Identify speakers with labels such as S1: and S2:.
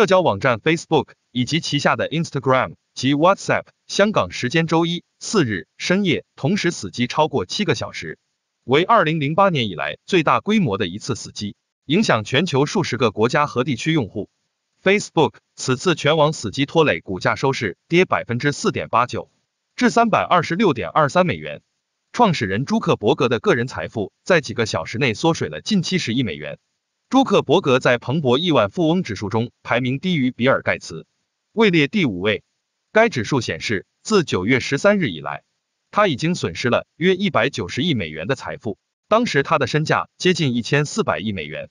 S1: 社交网站 Facebook 以及旗下的 Instagram 及 WhatsApp，香港时间周一四日深夜同时死机超过七个小时，为二零零八年以来最大规模的一次死机，影响全球数十个国家和地区用户。Facebook 此次全网死机拖累股价收市跌百分之四点八九，至三百二十六点二三美元。创始人朱克伯格的个人财富在几个小时内缩水了近七十亿美元。朱克伯格在彭博亿万富翁指数中排名低于比尔·盖茨，位列第五位。该指数显示，自9月13日以来，他已经损失了约190亿美元的财富。当时他的身价接近1400亿美元。